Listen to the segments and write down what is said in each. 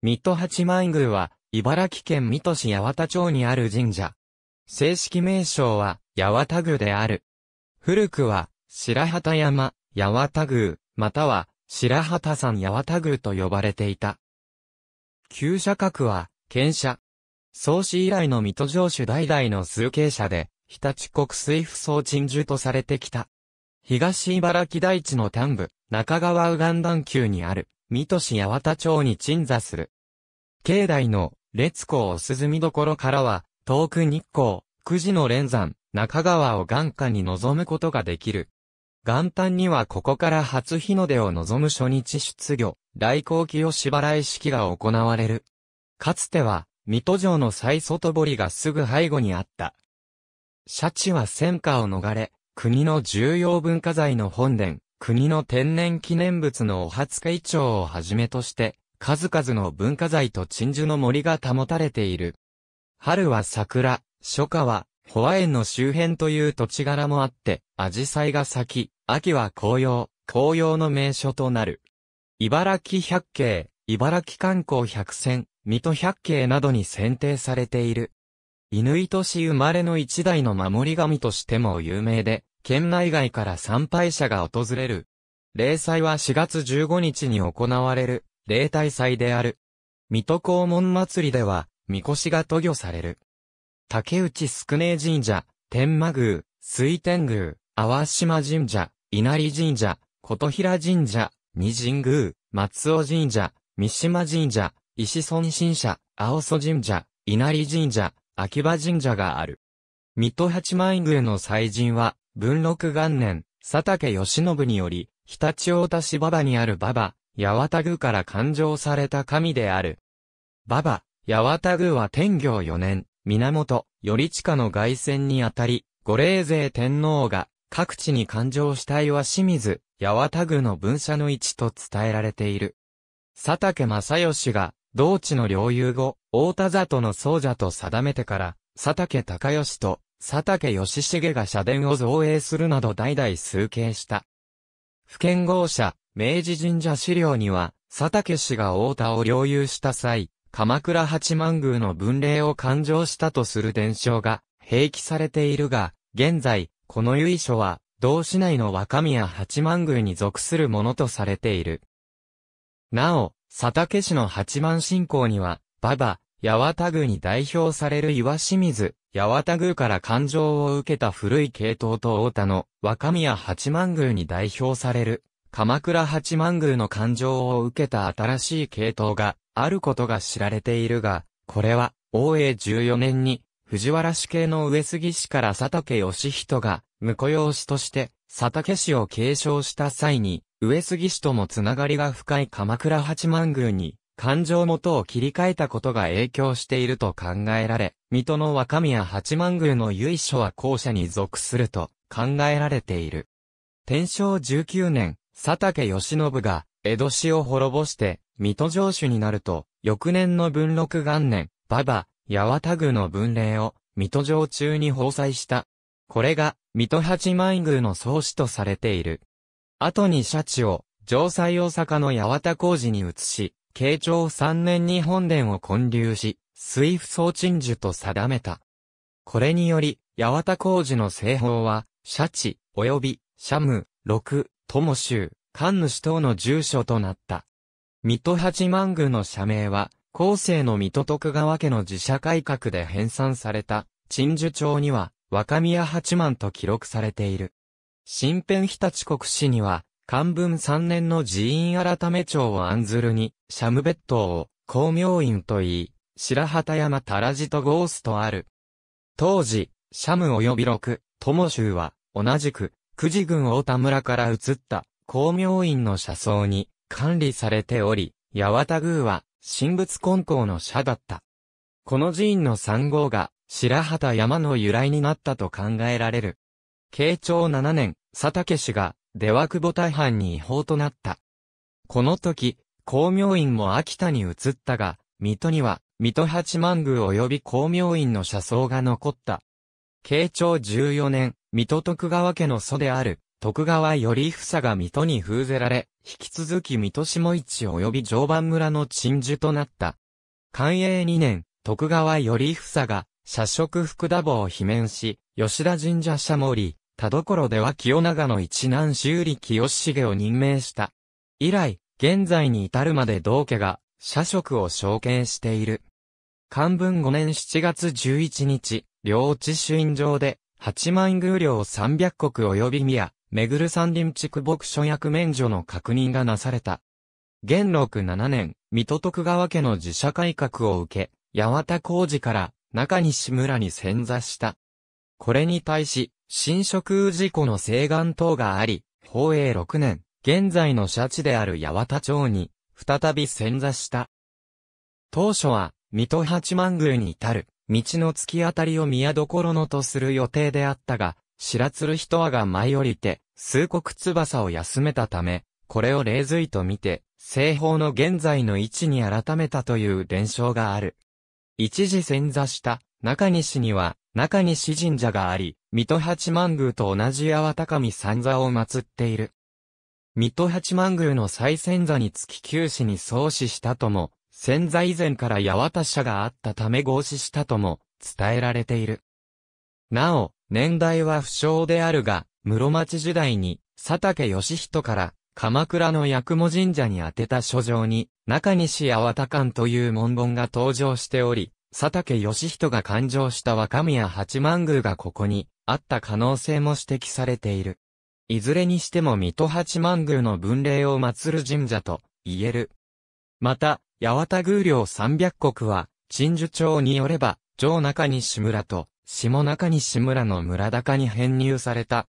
水戸八幡宮は、茨城県水戸市八幡町にある神社。正式名称は、八幡宮である。古くは、白旗山、八幡宮、または、白旗山八幡宮と呼ばれていた。旧社格は、県社。創始以来の水戸城主代々の数形者で、日立国水府総鎮守とされてきた。東茨城大地の端部、中川右岸段丘にある。水戸市八幡町に鎮座する。境内の列お涼みどころからは、遠く日光、九時の連山、中川を眼下に望むことができる。元旦にはここから初日の出を望む初日出魚、来光清支らい式が行われる。かつては、水戸城の最外堀がすぐ背後にあった。シャチは戦火を逃れ、国の重要文化財の本殿、国の天然記念物のお初会長をはじめとして、数々の文化財と鎮守の森が保たれている。春は桜、初夏は、ホワ園の周辺という土地柄もあって、アジサイが咲き、秋は紅葉、紅葉の名所となる。茨城百景、茨城観光百選、水戸百景などに選定されている。犬ヌイ市生まれの一代の守り神としても有名で、県内外から参拝者が訪れる。例祭は4月15日に行われる、例大祭である。水戸黄門祭りでは、神輿が渡御される。竹内宿根神社、天満宮、水天宮、淡島神社、稲荷神社、琴平神社、二神宮、松尾神社、三島神社、石村神社、青祖神社、稲荷神社、秋葉神社がある。水戸八幡宮の祭神は、文禄元年、佐竹義信により、常陸太田市馬場にある馬場、八幡宮から勘定された神である。馬場、八幡宮は天行四年、源、頼親の外戦にあたり、五霊勢天皇が、各地に勘定したいは清水、八幡宮の分社の位置と伝えられている。佐竹正義が、同地の領有後、大田里の僧者と定めてから、佐竹隆義と佐竹義重が社殿を造営するなど代々崇敬した。不見合者、明治神社資料には、佐竹氏が大田を領有した際、鎌倉八幡宮の分霊を勘定したとする伝承が併記されているが、現在、この由緒は、同市内の若宮八幡宮に属するものとされている。なお、佐竹氏の八幡信仰には、馬場、八幡宮に代表される岩清水、八幡宮から感情を受けた古い系統と大田の若宮八幡宮に代表される鎌倉八幡宮の感情を受けた新しい系統があることが知られているが、これは、応永14年に、藤原氏系の上杉氏から佐竹義人が、婿養子として、佐竹氏を継承した際に、上杉氏ともつながりが深い鎌倉八幡宮に、感情元を切り替えたことが影響していると考えられ、水戸の若宮八幡宮の由緒は後者に属すると考えられている。天正19年、佐竹義信が江戸市を滅ぼして、水戸城主になると、翌年の文禄元年、馬場、八幡宮の文礼を、水戸城中に放祭した。これが、水戸八幡宮の創始とされている。後にシャチを、城西大阪の八幡工事に移し、慶長3年に本殿を建立し、水府総鎮守と定めた。これにより、八幡工事の製法は、シャチ、及び、シャム、六、友州、関主等の住所となった。水戸八幡宮の社名は、後世の水戸徳川家の自社改革で編纂された、鎮守帳には、若宮八幡と記録されている。新編日立国史には、漢文三年の寺院改め町を案ずるに、シャムベットを、光明院と言い、白旗山たらじとゴースとある。当時、シャム及び六、友州は、同じく、九時郡大田村から移った、光明院の車窓に、管理されており、八幡宮は、神仏根校の社だった。この寺院の三号が、白旗山の由来になったと考えられる。慶長七年、佐竹氏が、出は久保大藩に違法となった。この時、光明院も秋田に移ったが、水戸には、水戸八幡宮及び光明院の車窓が残った。慶長14年、水戸徳川家の祖である、徳川頼房が水戸に封ぜられ、引き続き水戸下市及び常磐村の鎮守となった。寛永2年、徳川頼房が、社職福田坊を罷免し、吉田神社社守、田所では清長の一男修理清重を任命した。以来、現在に至るまで道家が、社職を承継している。漢文5年7月11日、領地主院上で、八万宮領300国及び宮、めぐる山林地区牧所役免除の確認がなされた。元禄7年、水戸徳川家の自社改革を受け、八幡工事から中西村に潜座した。これに対し、新植雨事故の西岸等があり、宝永6年、現在の社地である八幡町に、再び潜座した。当初は、水戸八幡宮に至る、道の突き当たりを宮所のとする予定であったが、白鶴人和が舞い降りて、数国翼を休めたため、これを霊髄と見て、西方の現在の位置に改めたという伝承がある。一時潜座した中西には、中西神社があり、水戸八幡宮と同じ八幡神三座を祀っている。水戸八幡宮の最先座につき九死に創始したとも、先座以前から八幡社があったため合祀したとも伝えられている。なお、年代は不詳であるが、室町時代に佐竹義人から鎌倉の八雲神社に宛てた書状に、中西八幡館という文言が登場しており、佐竹義人が勘定した若宮八幡宮がここにあった可能性も指摘されている。いずれにしても水戸八幡宮の分霊を祀る神社と言える。また、八幡宮領三百国は、陳樹町によれば、城中西村と下中西村の村高に編入された。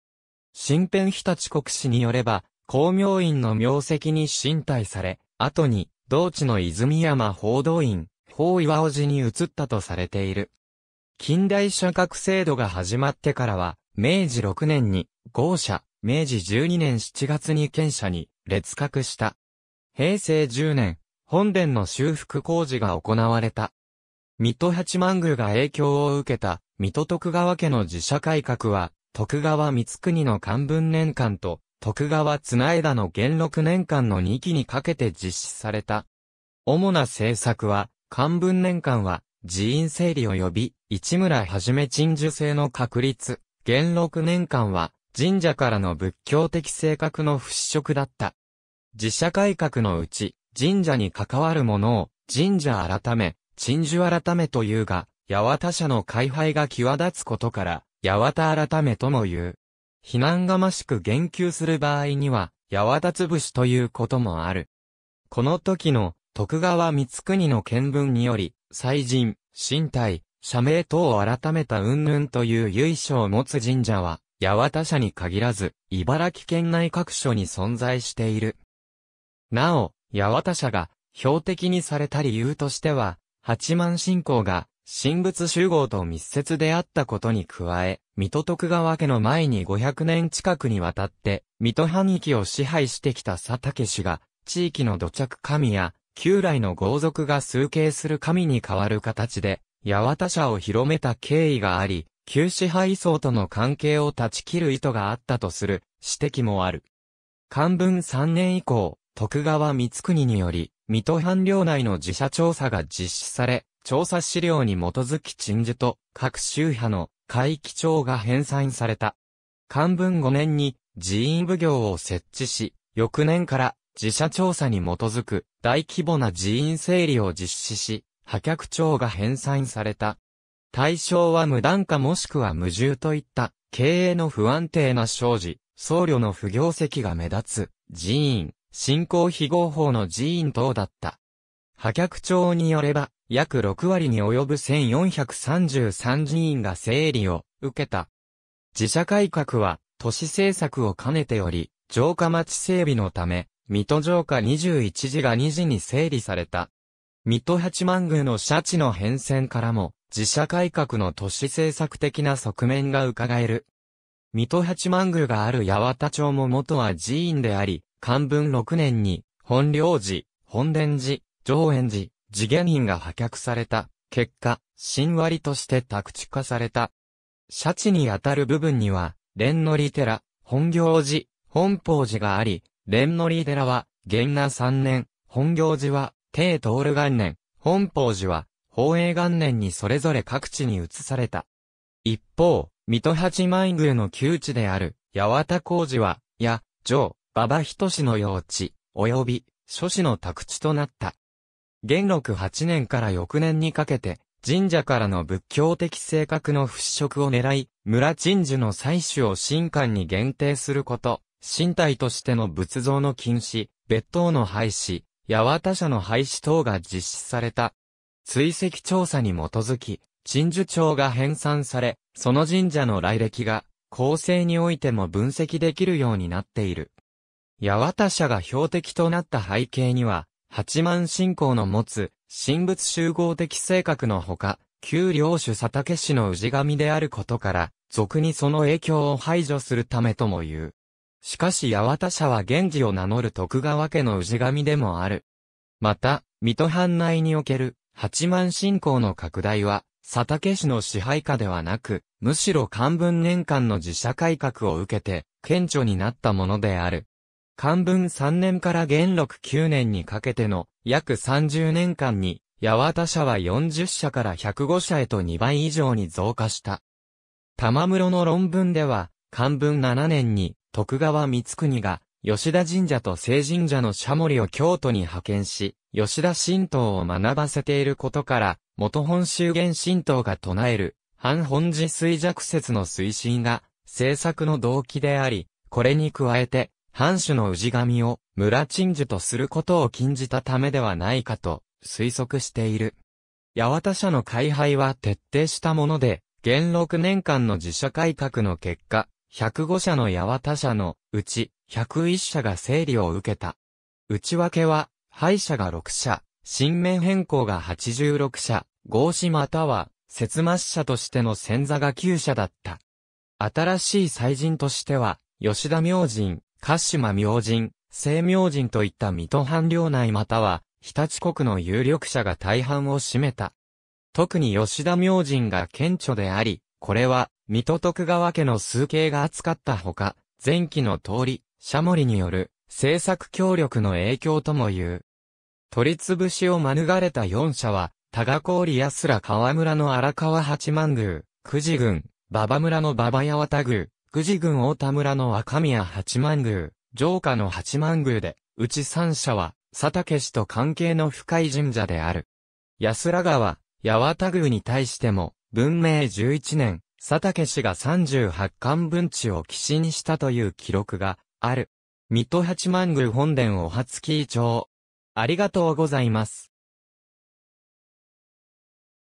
新編日立国史によれば、光明院の名跡に進退され、後に、同地の泉山報道院、法岩尾寺に移ったとされている。近代社格制度が始まってからは、明治6年に豪社、明治12年7月に県社に列格した。平成10年、本殿の修復工事が行われた。水戸八幡宮が影響を受けた、水戸徳川家の自社改革は、徳川光国の漢文年間と、徳川綱枝の元禄年間の2期にかけて実施された。主な政策は、漢文年間は、寺院整理及び、市村はじめ鎮守制の確立。元禄年間は、神社からの仏教的性格の払拭だった。寺社改革のうち、神社に関わるものを、神社改め、鎮守改めというが、八幡社の開廃が際立つことから、八幡改めとも言う。避難がましく言及する場合には、八幡潰しということもある。この時の徳川光国の見聞により、祭神、身体、社名等を改めた云々という由緒を持つ神社は、八幡社に限らず、茨城県内各所に存在している。なお、八幡社が標的にされた理由としては、八幡信仰が神仏集合と密接であったことに加え、水戸徳川家の前に500年近くにわたって、水戸半域を支配してきた佐竹氏が、地域の土着神や旧来の豪族が崇敬する神に代わる形で、八幡社を広めた経緯があり、旧支配層との関係を断ち切る意図があったとする指摘もある。漢文3年以降、徳川光国により、水戸藩領内の自社調査が実施され、調査資料に基づき陳述と各宗派の会期長が編纂された。漢文5年に寺院奉行を設置し、翌年から自社調査に基づく大規模な寺院整理を実施し、破却帳が返済された。対象は無断化もしくは無重といった経営の不安定な生じ、僧侶の不業績が目立つ寺院、信仰非合法の寺院等だった。破却帳によれば、約6割に及ぶ1433寺院が整理を受けた。自社改革は都市政策を兼ねており、城下町整備のため、水戸城下21時が2時に整理された。水戸八幡宮のシャチの変遷からも、自社改革の都市政策的な側面が伺える。水戸八幡宮がある八幡町も元は寺院であり、漢文6年に、本領寺、本殿寺、上園寺、次元院が破却された。結果、神割として宅地化された。シャチにあたる部分には、蓮の利寺、本行寺、本法寺があり、蓮ー寺は、元那3年、本行寺は、帝徹元年、本法寺は、宝永元年にそれぞれ各地に移された。一方、水戸八幡宮の旧地である、八幡工寺は、や、城、馬場仁の用地、及び、諸子の宅地となった。元禄八年から翌年にかけて、神社からの仏教的性格の払拭を狙い、村鎮守の採取を神官に限定すること、身体としての仏像の禁止、別当の廃止、八幡社の廃止等が実施された。追跡調査に基づき、陳守帳が編纂され、その神社の来歴が、構成においても分析できるようになっている。八幡社が標的となった背景には、八幡信仰の持つ、神仏集合的性格のほか、旧領主佐竹氏の氏神であることから、俗にその影響を排除するためとも言う。しかし八幡社は源氏を名乗る徳川家の氏神でもある。また、水戸藩内における八幡信仰の拡大は、佐竹氏の支配下ではなく、むしろ漢文年間の自社改革を受けて、顕著になったものである。漢文3年から元禄9年にかけての約30年間に、八幡社は40社から105社へと2倍以上に増加した。玉室の論文では、漢文7年に、徳川光国が、吉田神社と聖神社のシャモリを京都に派遣し、吉田神道を学ばせていることから、元本州元神道が唱える、半本寺衰弱説の推進が、政策の動機であり、これに加えて、藩主の氏神を村鎮守とすることを禁じたためではないかと推測している。八幡社の開廃は徹底したもので、元禄年間の自社改革の結果、105社の八幡社のうち101社が整理を受けた。内訳は、敗者が6社、新面変更が86社、合詞または、節末社としての先座が9社だった。新しい祭人としては、吉田明神、鹿島明神、西明神といった水戸藩領内または、日立国の有力者が大半を占めた。特に吉田明神が顕著であり、これは水戸徳川家の数形が扱ったほか、前期の通り、シャモリによる政策協力の影響とも言う。取り潰しを免れた四社は、多賀郡安ら川村の荒川八幡宮、久慈郡、馬場村の馬場八幡宮、久慈郡大田村の若宮八幡宮、城下の八幡宮で、うち三社は、佐竹氏と関係の深い神社である。安ら川、八幡宮に対しても、文明十一年、佐竹氏が38巻分地を寄進したという記録がある。水戸八幡宮本殿お初キーありがとうございます。